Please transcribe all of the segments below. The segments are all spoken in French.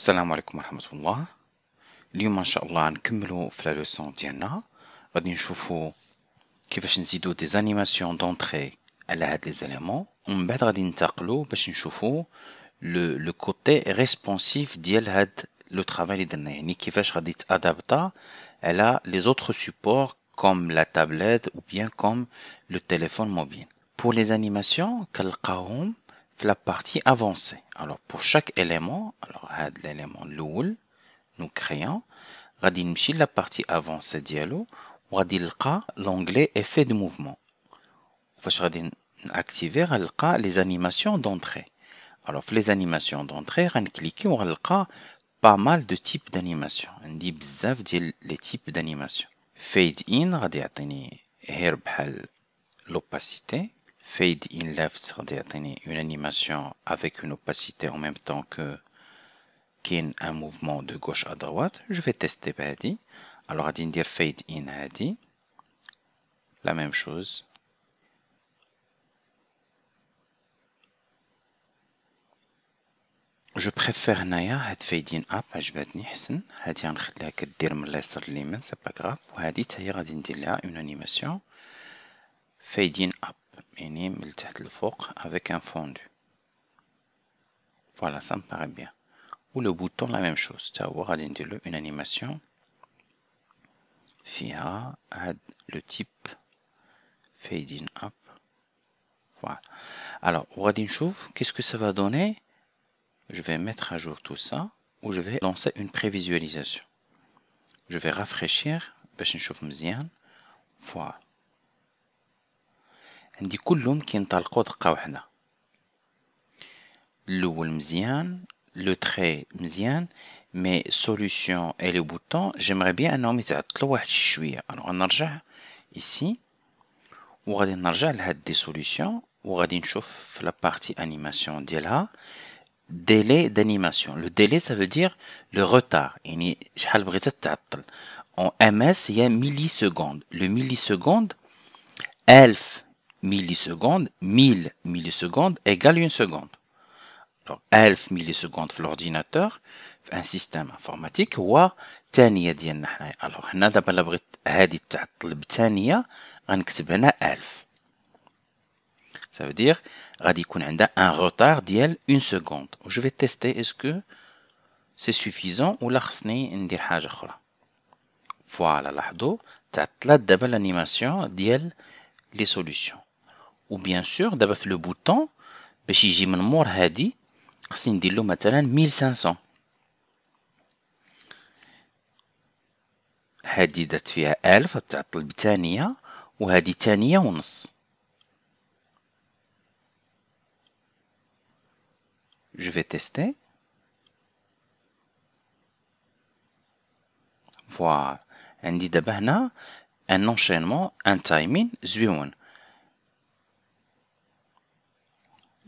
السلام عليكم ورحمة الله اليوم ان شاء الله نكملو في لا لوسون ديالنا غادي نشوفو كيفاش نزيدو دي زانيماسيون دونتخي على هاد لي زاليمون ومن بعد غادي ننتقلو باش نشوفو لو لو كوتي ريسبونسيف ديال هاد لو ترافاي اللي درنا يعني كيفاش غادي تادابتا على لي زوتر سوبور كوم لا تابلات و بيان كوم لو تيليفون موبيل بور لي زانيماسيون كنلقاهم la partie avancée. Alors pour chaque élément, alors l'élément l'oul, nous créons, غادي la partie avancée dialogue. وغادي نلقى l'onglet effet de mouvement. Vous غادي activer les animations d'entrée. Alors les animations d'entrée on وغنلقى pas mal de types d'animations. عندي بزاف ديال les types d'animations. Fade in غادي يعطيني l'opacité Fade in left, cest à une animation avec une opacité en même temps que kin un mouvement de gauche à droite. Je vais tester Hadi. Alors, à dire fade in Hadi. La même chose. Je préfère Naya, cette fade in up, je vais venir ici. Hadi en khlak dirm lesser ce c'est pas grave. Hadi tayer adindila, une animation. Fade in up fork avec un fondu. Voilà, ça me paraît bien. Ou le bouton, la même chose. Une animation. Fia, add le type fade in up. Voilà. Alors, qu'est-ce que ça va donner Je vais mettre à jour tout ça ou je vais lancer une prévisualisation. Je vais rafraîchir. Voilà il y a de solutions et le bouton j'aimerais bien un homme qui a tout le temps ici on va dire ici on va dire on va dire des solutions on va dire on va dire la partie animation de là délai d'animation le délai ça veut dire le retard en ms il y a millisecondes le millisecondes elf millisecondes, 1000 millisecondes égale une seconde. Alors, 1000 millisecondes pour l'ordinateur, un système informatique, ou الثانية ديالنا Alors, Alors هنا دابا la بغيت هادي تعطل بثانية غنكتب هنا 1000. Ça veut dire غادي يكون un retard ديال une seconde. Je vais tester est-ce que c'est suffisant ou la خصني ndir haja أخرى. Voilà, لاحظوا tatlad دابا l'animation ديال les solutions. Ou bien sûr, d'abord fait le bouton, باش يجي من مور هادي خصني ندير له مثلا 1500 هادي درت فيها 1000 تعطل بثانية وهادي ثانية ونص Je vais tester. Voilà. عندي دابا هنا ان انشينمون ان تايمين زويون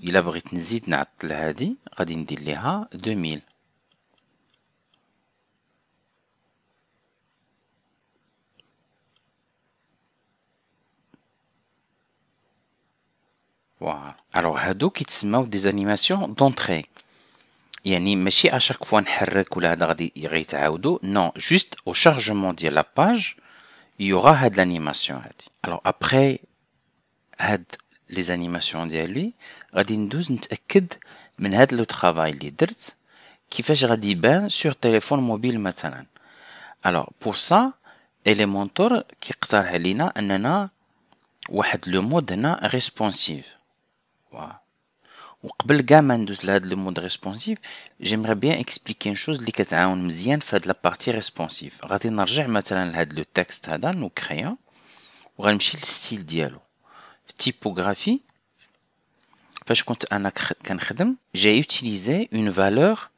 il a pris une zidnette là-dedans, qu'a dit-il les ha voilà alors, c'est ça ou des animations d'entrée, y'a ni mais qui à chaque fois ne recule à droite irait à non juste au chargement de la page il y aura had l'animation alors après had les animations de lui غادي ندوز نتاكد من هاد لو ترافاي اللي درت كيفاش غادي يبان سور تليفون موبيل مثلا الوغ بور سا اليمونتور كيقترح علينا اننا واحد لو مود هنا ريسبونسيف و وقبل كاع ما ندوز لهاد لو مود ريسبونسيف جيمري بيان اكسبليكي شوز اللي كتعاون مزيان فهاد لابارتي ريسبونسيف غادي نرجع مثلا لهاد لو تكست هذا نو كريون وغنمشي للستيل ديالو في تيبوغرافي Je كنت انا كنخدم valeur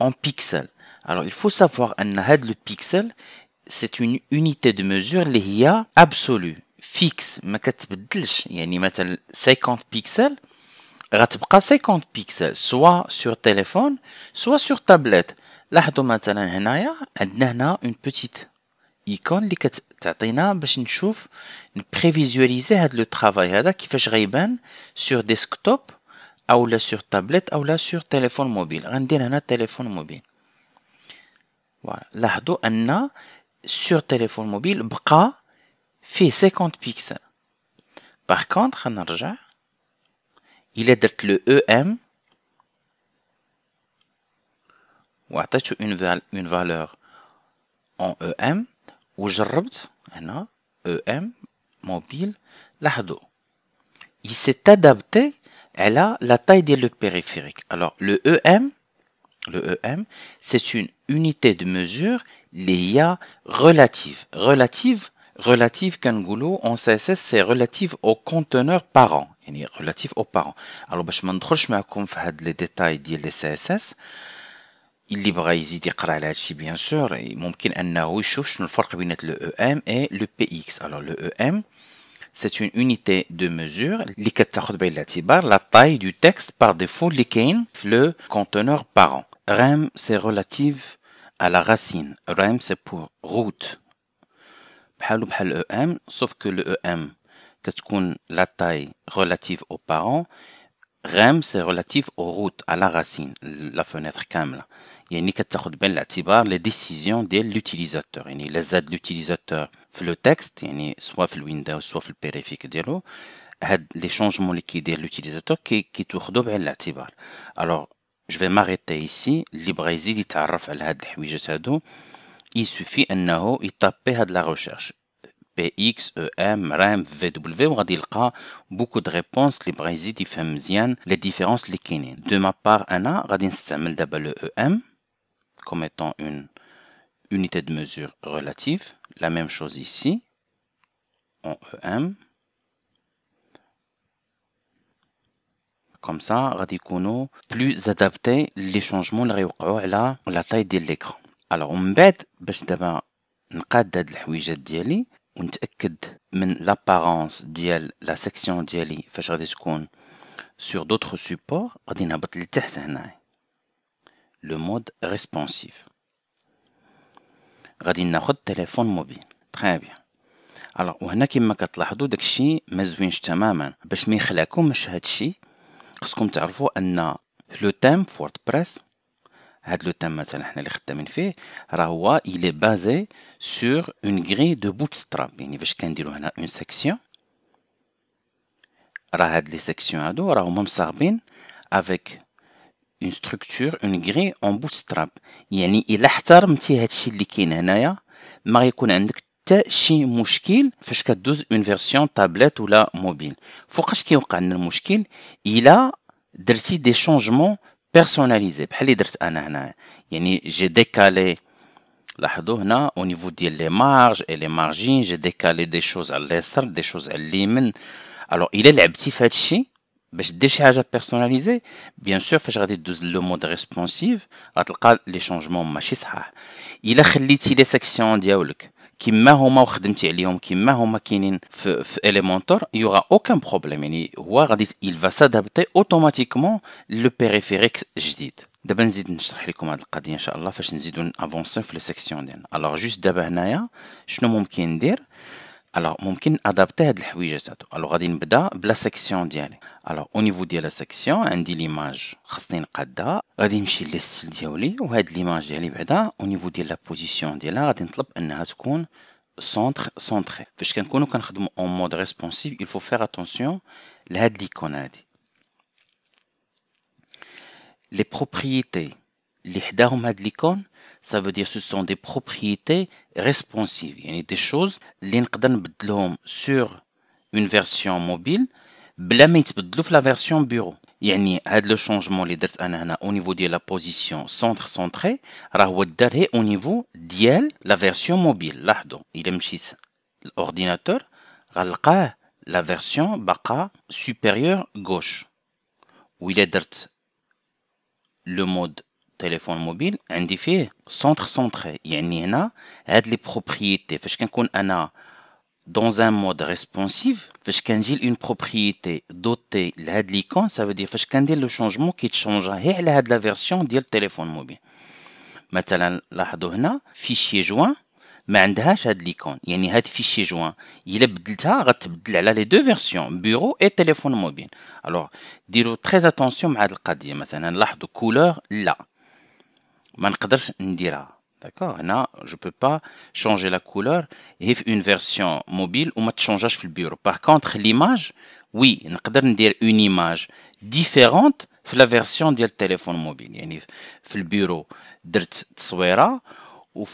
en pixels. Alors il faut savoir un le pixel, c'est une unité de mesure qui absolue, fixe, ما كتبدلش يعني 50 pixels غتبقى 50 pixels soit sur téléphone soit sur tablette. لاحظوا مثلا هنايا عندنا une petite l'icône qui t'as énagé, de prévisualiser le travail, qui qu'il fait sur desktop, sur tablette, ou sur téléphone mobile. Regardez téléphone mobile. Voilà. Là, d'où sur téléphone mobile, 50 pixels. Par contre, un il est à lem le em. On une valeur en em. وجربت هنا Em, EM mobile لاحظوا il s'est adapté à la, taille des le périphériques. Alors, le EM, le EM, c'est une unité de mesure, l'IA relative. Relative, relative, goulot en CSS, c'est relative au conteneur parent. relative aux parents. Alors, bah, je je me pas les détails des CSS. Il libraise libre à l'idée de la relation, bien sûr, il faut que nous nous forcions le EM et le PX. Alors, le EM, c'est une unité de mesure, la taille du texte par défaut, le conteneur parent. REM, c'est relative à la racine. REM, c'est pour route. Nous avons le EM, sauf que le EM, la taille relative au parent rem c'est relatif aux routes, à la racine, la fenêtre kamla. Il y a les décisions de l'utilisateur. Il y les aides de l'utilisateur. Le texte, soit le Windows, soit le périphérique de les changements liquides de l'utilisateur qui, tourne tournent la l'atibar. Alors, je vais m'arrêter ici. Librezi dit à Rafael oui, je sais Il suffit un taper il à de la recherche. PX, EM, RAM, e VW, on va Beaucoup de réponses, les Brésiliens les les différences, les De ma part, Anna, on va le EM comme étant une unité de mesure relative. La même chose ici, en EM. Comme ça, on plus adapté, les changements, la taille de l'écran. Alors, on va dire, je vais de un cas d'aide. ونتاكد من لابارونس ديال لا سيكسيون ديالي فاش غادي تكون سور دوطخ سوبور غادي نهبط لتحت هنايا لو مود ريسبونسيف غادي ناخد تليفون موبيل تري بيان الوغ وهنا كما كتلاحظوا داكشي ما زوينش تماما باش ما يخلعكمش هادشي خصكم تعرفوا ان لو تيم فورد بريس هاد لو تام مثلا حنا اللي خدامين فيه راه هو الي بازي سور اون غري دو بوتستراب يعني فاش كنديرو هنا اون سيكسيون راه هاد لي سيكسيون هادو راهما مصاغبين افيك اون ستركتور اون غري اون بوتستراب يعني الا احترمتي هادشي اللي كاين هنايا ما غيكون عندك حتى شي مشكل فاش كدوز اون فيرسيون تابلت ولا موبيل فوقاش كيوقع لنا المشكل الا درتي دي شونجمون personnalisé. J'ai décalé la au niveau des marges et des margines. J'ai décalé des choses à l'extérieur, des choses à l'imène. Alors, il est le petit fait mais J'ai déchiré à personnaliser. Bien sûr, il faut regarder le mode responsive. En tout cas, les changements, ma Il a fait les sections de كيما هما وخدمتي عليهم كيما هما كاينين في, في اليمونتور يوغا اوكان بروبليم يعني هو غادي il فا s'adapter اوتوماتيكمون لو بيريفيريك جديد دابا نزيد نشرح لكم هذه القضيه ان شاء الله فاش نزيدو نافونسيو في لي سيكسيون ديالنا الوغ جوست دابا هنايا شنو ممكن ندير الوغ ممكن ادابتي هاد الحويجات هادو الوغ غادي نبدا بلا سيكسيون ديالي الوغ او نيفو ديال لا سيكسيون عندي ليماج خاصني نقادها غادي نمشي للستيل ديالي وهاد ليماج ديالي بعدا او نيفو ديال لا بوزيسيون ديالها غادي نطلب انها تكون سونتر سونتري فاش كنكونو كنخدمو اون مود ريسبونسيف الفو فير اتونسيون لهاد ليكون هادي لي بروبريتي Les hdaou madlikon, ça veut dire ce sont des propriétés responsives. Il y a des choses l'inqdan bdloum sur une version mobile, blamit bdlouf la version bureau. Il y a ni aide le changement les ders anana au niveau de la position centre centré, rahoudaré au niveau d'iel la version mobile là Il aime l'ordinateur la version baka supérieure gauche. Oui les ders le mode téléphone mobile, un défi centre centré, il y a des propriétés, dans un mode responsif, il y a une propriété dotée de l'icône, ça veut dire que le changement qui change, il la version du téléphone mobile. Maintenant, il y a un fichier joint, mais il y a des fichier joint. Il a deux versions, bureau et téléphone mobile. Alors, dire très attention il y a la de couleur là. Mais on ne peut pas Je peux pas changer la couleur. C'est une version mobile ou on change peut pas le changer bureau. Par contre, l'image, oui, on peut dire une image différente dans la version du téléphone mobile. C'est-à-dire, dans le bureau, on peut le dire, ou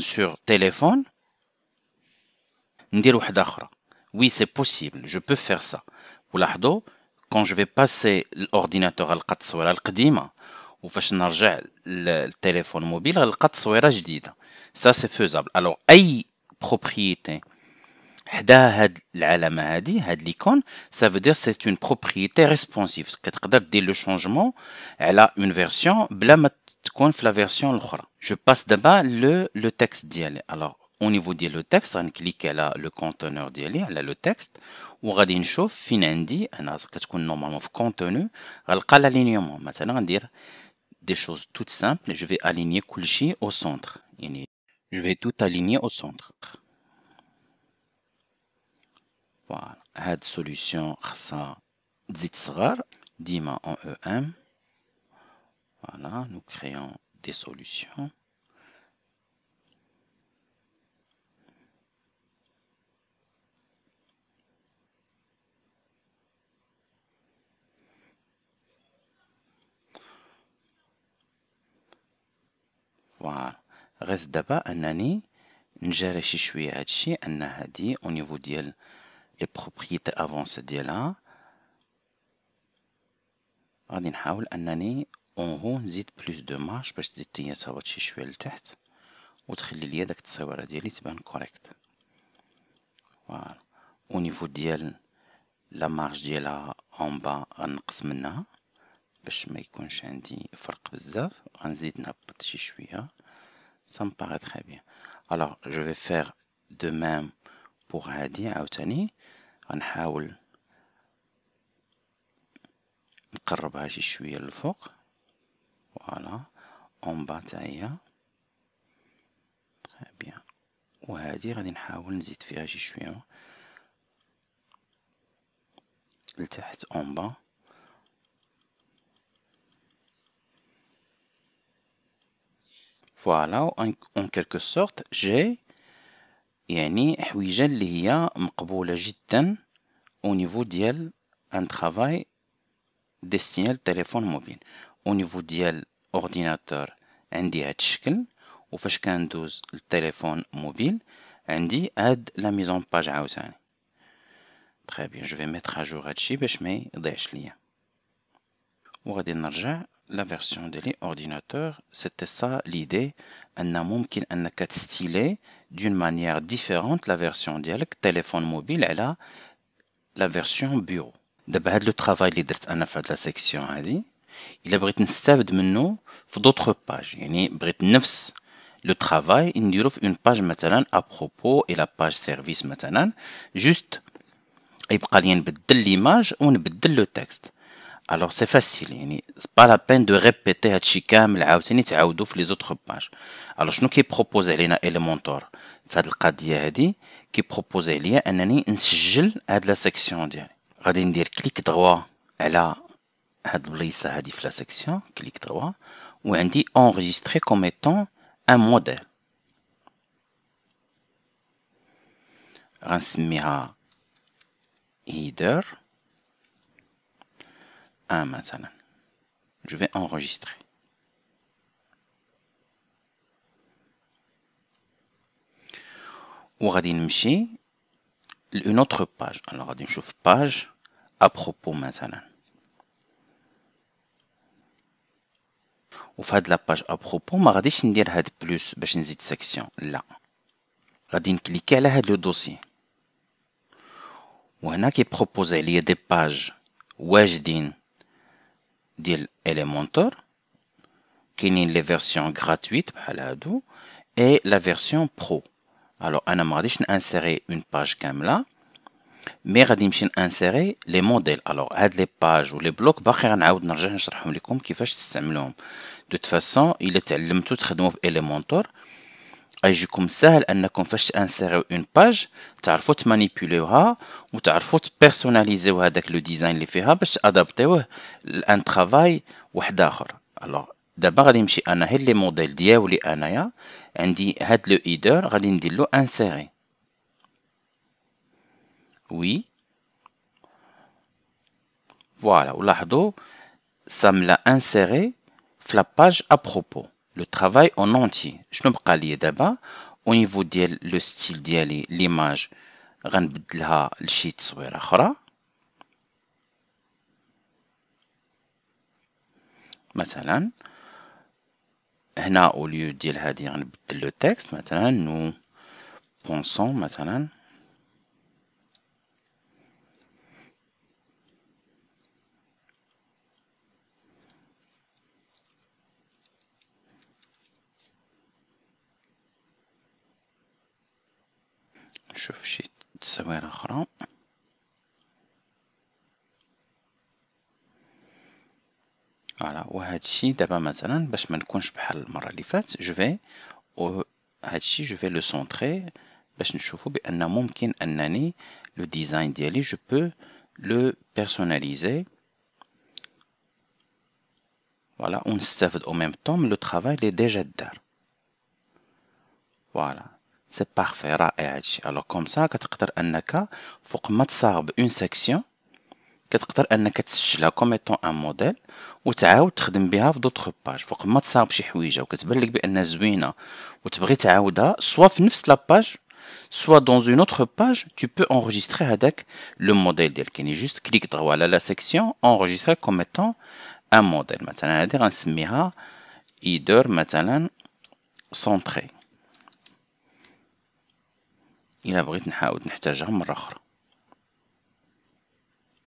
sur téléphone, on peut dire Oui, c'est possible, je peux faire ça. Vous quand je vais passer l'ordinateur à l'ordinateur ancien, وفاش نرجع للتليفون موبيل غنلقى تصويره جديده سا سي فوزابل الوغ اي بروبريتي حدا هاد العلامه هادي هاد ليكون سا فو دير سيت اون بروبريتي ريسبونسيف كتقدر دير لو شونجمون على اون فيرسيون بلا ما تكون في لا فيرسيون الاخرى جو باس دابا لو لو تكست ديالي الوغ او نيفو ديال لو تكست غنكليكي على لو كونتونور ديالي على لو تكست وغادي نشوف فين عندي انا كتكون نورمالمون في كونتونو غنلقى لالينيومون مثلا غندير des choses toutes simples. Je vais aligner Kulchi au centre. Je vais tout aligner au centre. Voilà. solution, ça, Dima en EM. Voilà, nous créons des solutions. وغاز دابا انني نجاري شي شويه هادشي ان هادي او نيفو ديال لي بروبريتي افونس ديالها غادي نحاول انني اون هو نزيد بلوس دو مارش باش تزيد تيا تهبط شي شويه لتحت وتخلي ليا داك التصويره ديالي تبان كوريكت فوالا او نيفو ديال لا مارش ديالها اون با غنقص منها باش ما يكونش عندي فرق بزاف غنزيد نهبط شي شويه سام me تري بيان الوغ جو في فير دو ميم même هادي عاوتاني غنحاول نقربها شي شويه للفوق فوالا اون با تاع هي تري بيان وهادي غادي نحاول نزيد فيها شي شويه لتحت اون با فوالا اون كالكو سورت جي يعني حويجه اللي هي مقبوله جدا او نيفو ديال ان ترافاي ديستيني للتليفون موبيل او نيفو ديال اورديناتور عندي هاد الشكل وفاش كندوز للتليفون موبيل عندي هاد لا ميزون باج عاوتاني تري بيان جو في ميتر اجور هادشي باش ما يضيعش ليا la version de l'ordinateur, c'était ça l'idée, un moyen styler d'une manière différente la version de téléphone mobile et la version bureau. D'abord, le travail de la section, il a brit nstev de pour d'autres pages. Yani a nfs le travail il une page maintenant à propos et la page service maintenant juste il prend l'image ou on le texte. Alors c'est facile, يعني pas la peine de répéter à كامل عاوتاني تعاودو في لي زوتر باج alors شنو propose علينا اليمونتور في هاد القضيه هادي بروبوز عليا انني نسجل هاد لا سيكسيون ديالي غادي ندير كليك على هاد البليصه هادي في كليك وعندي 1, Je vais enregistrer. Ou radin mshi, une autre page. Alors, radin chouf page à propos, Matsalan. Ou de la page à propos, ma radin chindir had plus, bach ben, de section, là. Radin clique à la had le dossier. Ou a qui proposait, il y a des pages, je ouais, d'Elementor, qui est la version gratuite, et la version pro. Alors, on a insérer une page comme là, mais on a insérer les modèles. Alors, les pages ou les blocs, qui De toute façon, il est tellement tout غيجيكم سهل انكم فاش تانسيريو اون باج تعرفوا تمانيبيوليوها وتعرفوا تبيرسوناليزيو هذاك لو ديزاين اللي فيها باش تادابتيوه لان ترافاي واحد اخر الوغ دابا غادي نمشي انا هاد لي موديل دياولي انايا عندي هاد لو ايدر غادي ندير له انسيري وي فوالا ولاحظوا سا ملا انسيري في لا باج ا بروبو لو ترافاي اون اونتي شنو بقى ليا دابا او نيفو ديال لو ستيل ديالي ليماج غنبدلها لشي تصويره اخرى مثلا هنا اوليو ديال هادي غنبدل لو تكست مثلا نو بونسون مثلا je vais le centrer je peux le personnaliser voilà on stefed au même temps le travail est déjà là. voilà سي بارفي رائع هادشي الوغ كوم سا كتقدر انك فوق ما تصاوب اون سيكسيون كتقدر انك فوق ما شي حويجه وكتبان لك بانها زوينه وتبغي تعاودها soit dans une autre page, tu peux enregistrer avec le modèle d'Elkini. Juste clique droit la section, enregistrer comme étant un modèle. Maintenant, on centré. إلا بغيت نحاول نحتاجها مرة أخرى